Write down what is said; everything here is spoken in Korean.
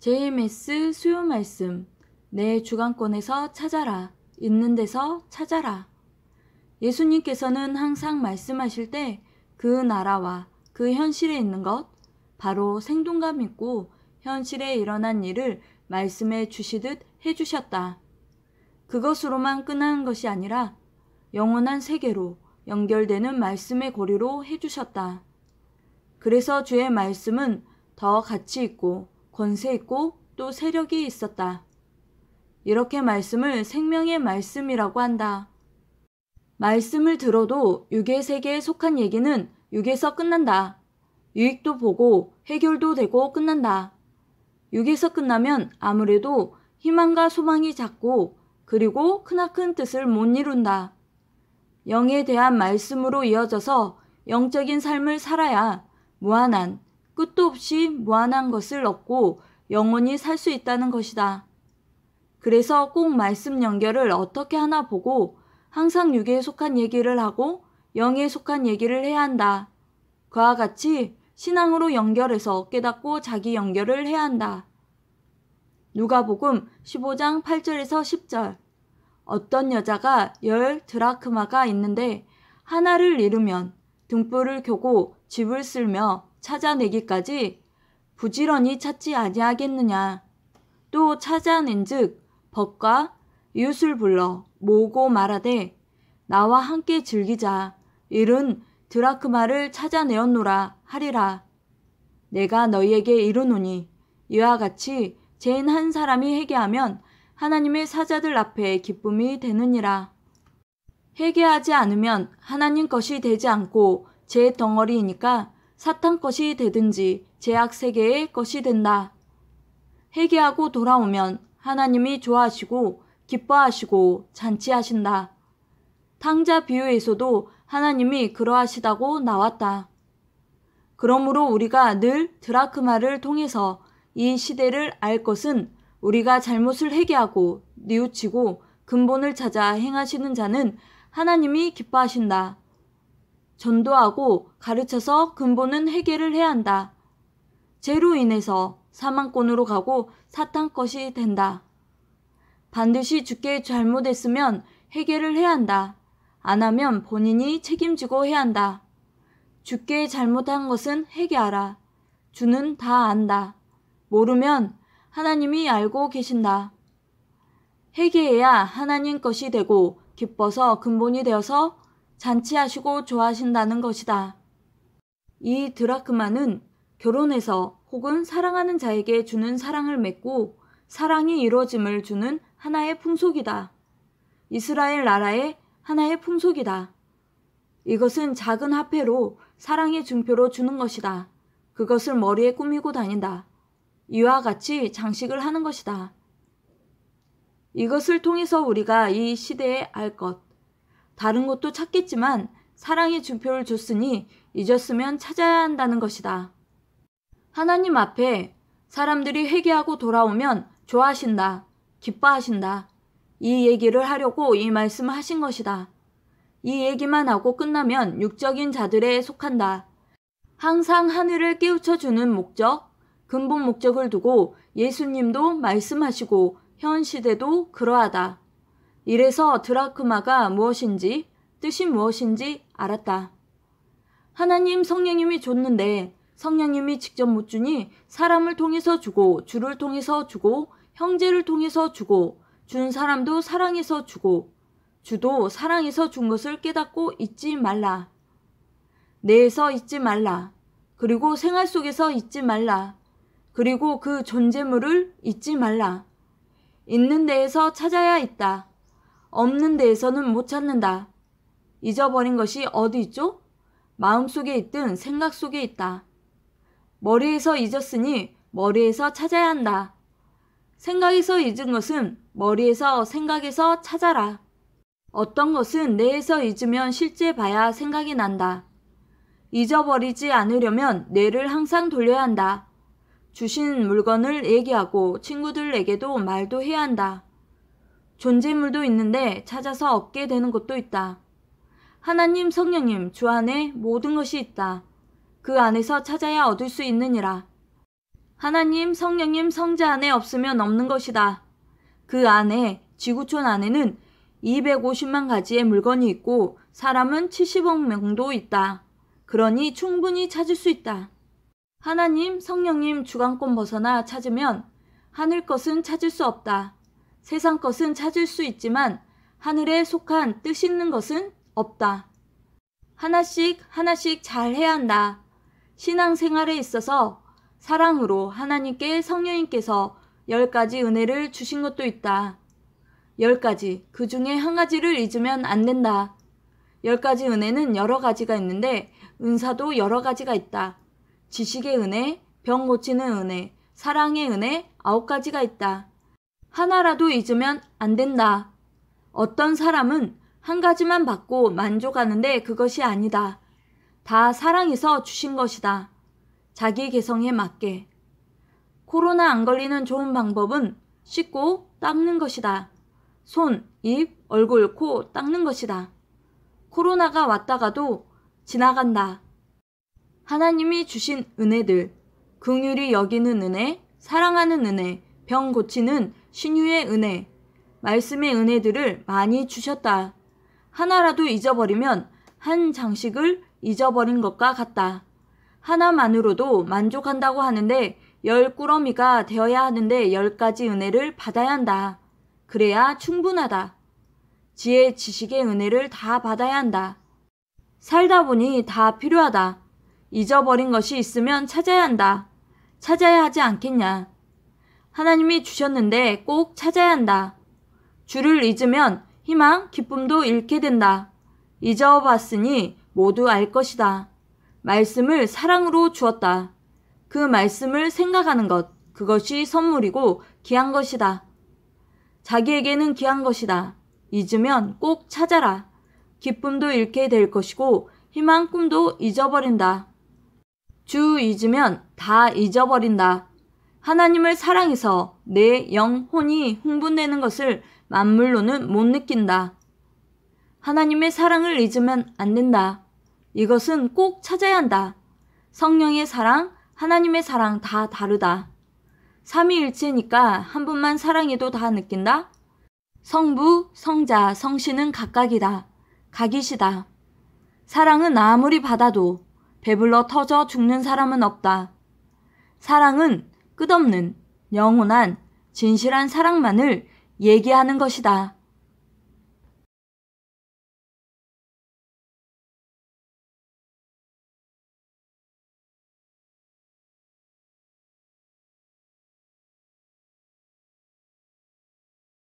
JMS 수요 말씀 내 주관권에서 찾아라 있는 데서 찾아라 예수님께서는 항상 말씀하실 때 그 나라와 그 현실에 있는 것 바로 생동감 있고 현실에 일어난 일을 말씀해 주시듯 해 주셨다. 그것으로만 끝나는 것이 아니라 영원한 세계로 연결되는 말씀의 고리로 해 주셨다. 그래서 주의 말씀은 더 가치 있고 권세 있고 또 세력이 있었다. 이렇게 말씀을 생명의 말씀이라고 한다. 말씀을 들어도 육의 세계에 속한 얘기는 육에서 끝난다. 유익도 보고 해결도 되고 끝난다. 육에서 끝나면 아무래도 희망과 소망이 작고 그리고 크나큰 뜻을 못 이룬다. 영에 대한 말씀으로 이어져서 영적인 삶을 살아야 무한한 끝도 없이 무한한 것을 얻고 영원히 살 수 있다는 것이다. 그래서 꼭 말씀 연결을 어떻게 하나 보고 항상 육에 속한 얘기를 하고 영에 속한 얘기를 해야 한다. 그와 같이 신앙으로 연결해서 깨닫고 자기 연결을 해야 한다. 누가복음 15장 8절에서 10절. 어떤 여자가 열 드라크마가 있는데 하나를 잃으면 등불을 켜고 집을 쓸며 찾아내기까지 부지런히 찾지 아니하겠느냐. 또 찾아낸즉 법과 이웃을 불러 모으고 말하되 나와 함께 즐기자. 이른 드라크마를 찾아내었노라 하리라. 내가 너희에게 이르노니 이와 같이 죄인 한 사람이 회개하면 하나님의 사자들 앞에 기쁨이 되느니라. 회개하지 않으면 하나님 것이 되지 않고 제 덩어리이니까 사탄 것이 되든지 제약 세계의 것이 된다. 회개하고 돌아오면 하나님이 좋아하시고 기뻐하시고 잔치하신다. 탕자 비유에서도 하나님이 그러하시다고 나왔다. 그러므로 우리가 늘 드라크마를 통해서 이 시대를 알 것은 우리가 잘못을 회개하고 뉘우치고 근본을 찾아 행하시는 자는 하나님이 기뻐하신다. 전도하고 가르쳐서 근본은 해결을 해야 한다. 죄로 인해서 사망권으로 가고 사탄 것이 된다. 반드시 죽게 잘못했으면 해결을 해야 한다. 안 하면 본인이 책임지고 해야 한다. 죽게 잘못한 것은 해결하라. 주는 다 안다. 모르면 하나님이 알고 계신다. 회개해야 하나님 것이 되고 기뻐서 근본이 되어서 잔치하시고 좋아하신다는 것이다. 이 드라크마는 결혼해서 혹은 사랑하는 자에게 주는 사랑을 맺고 사랑이 이루어짐을 주는 하나의 풍속이다. 이스라엘 나라의 하나의 풍속이다. 이것은 작은 화폐로 사랑의 증표로 주는 것이다. 그것을 머리에 꾸미고 다닌다. 이와 같이 장식을 하는 것이다. 이것을 통해서 우리가 이 시대에 알 것, 다른 곳도 찾겠지만 사랑의 증표를 줬으니 잊었으면 찾아야 한다는 것이다. 하나님 앞에 사람들이 회개하고 돌아오면 좋아하신다, 기뻐하신다. 이 얘기를 하려고 이 말씀을 하신 것이다. 이 얘기만 하고 끝나면 육적인 자들에 속한다. 항상 하늘을 깨우쳐 주는 목적, 근본 목적을 두고 예수님도 말씀하시고 현 시대도 그러하다. 이래서 드라크마가 무엇인지 뜻이 무엇인지 알았다. 하나님 성령님이 줬는데 성령님이 직접 못 주니 사람을 통해서 주고 주를 통해서 주고 형제를 통해서 주고 준 사람도 사랑해서 주고 주도 사랑해서 준 것을 깨닫고 잊지 말라. 내에서 잊지 말라. 그리고 생활 속에서 잊지 말라. 그리고 그 존재물을 잊지 말라. 있는 데에서 찾아야 있다. 없는 데에서는 못 찾는다. 잊어버린 것이 어디 있죠? 마음 속에 있든 생각 속에 있다. 머리에서 잊었으니 머리에서 찾아야 한다. 생각에서 잊은 것은 머리에서 생각에서 찾아라. 어떤 것은 뇌에서 잊으면 실제 봐야 생각이 난다. 잊어버리지 않으려면 뇌를 항상 돌려야 한다. 주신 물건을 얘기하고 친구들에게도 말도 해야 한다. 존재물도 있는데 찾아서 얻게 되는 것도 있다. 하나님 성령님 주 안에 모든 것이 있다. 그 안에서 찾아야 얻을 수 있느니라. 하나님 성령님 성자 안에 없으면 없는 것이다. 그 안에 지구촌 안에는 250만 가지의 물건이 있고 사람은 70억 명도 있다. 그러니 충분히 찾을 수 있다. 하나님 성령님 주관권 벗어나 찾으면 하늘 것은 찾을 수 없다. 세상 것은 찾을 수 있지만 하늘에 속한 뜻 있는 것은 없다. 하나씩 하나씩 잘 해야 한다. 신앙 생활에 있어서 사랑으로 하나님께 성령님께서 열 가지 은혜를 주신 것도 있다. 열 가지, 그 중에 한 가지를 잊으면 안 된다. 열 가지 은혜는 여러 가지가 있는데 은사도 여러 가지가 있다. 지식의 은혜, 병 고치는 은혜, 사랑의 은혜 아홉 가지가 있다. 하나라도 잊으면 안 된다. 어떤 사람은 한 가지만 받고 만족하는데 그것이 아니다. 다 사랑해서 주신 것이다. 자기 개성에 맞게. 코로나 안 걸리는 좋은 방법은 씻고 닦는 것이다. 손, 입, 얼굴, 코 닦는 것이다. 코로나가 왔다가도 지나간다. 하나님이 주신 은혜들, 긍휼히 여기는 은혜, 사랑하는 은혜, 병 고치는 신유의 은혜, 말씀의 은혜들을 많이 주셨다. 하나라도 잊어버리면 한 장식을 잊어버린 것과 같다. 하나만으로도 만족한다고 하는데 열 꾸러미가 되어야 하는데 열 가지 은혜를 받아야 한다. 그래야 충분하다. 지혜, 지식의 은혜를 다 받아야 한다. 살다 보니 다 필요하다. 잊어버린 것이 있으면 찾아야 한다. 찾아야 하지 않겠냐. 하나님이 주셨는데 꼭 찾아야 한다. 주를 잊으면 희망, 기쁨도 잃게 된다. 잊어봤으니 모두 알 것이다. 말씀을 사랑으로 주었다. 그 말씀을 생각하는 것, 그것이 선물이고 귀한 것이다. 자기에게는 귀한 것이다. 잊으면 꼭 찾아라. 기쁨도 잃게 될 것이고 희망, 꿈도 잊어버린다. 주 잊으면 다 잊어버린다. 하나님을 사랑해서 내 영혼이 흥분되는 것을 만물로는 못 느낀다. 하나님의 사랑을 잊으면 안 된다. 이것은 꼭 찾아야 한다. 성령의 사랑, 하나님의 사랑 다 다르다. 삼위일체니까 한 분만 사랑해도 다 느낀다. 성부, 성자, 성신은 각각이다. 각이시다. 사랑은 아무리 받아도 배불러 터져 죽는 사람은 없다. 사랑은 끝없는 영원한 진실한 사랑만을 얘기하는 것이다.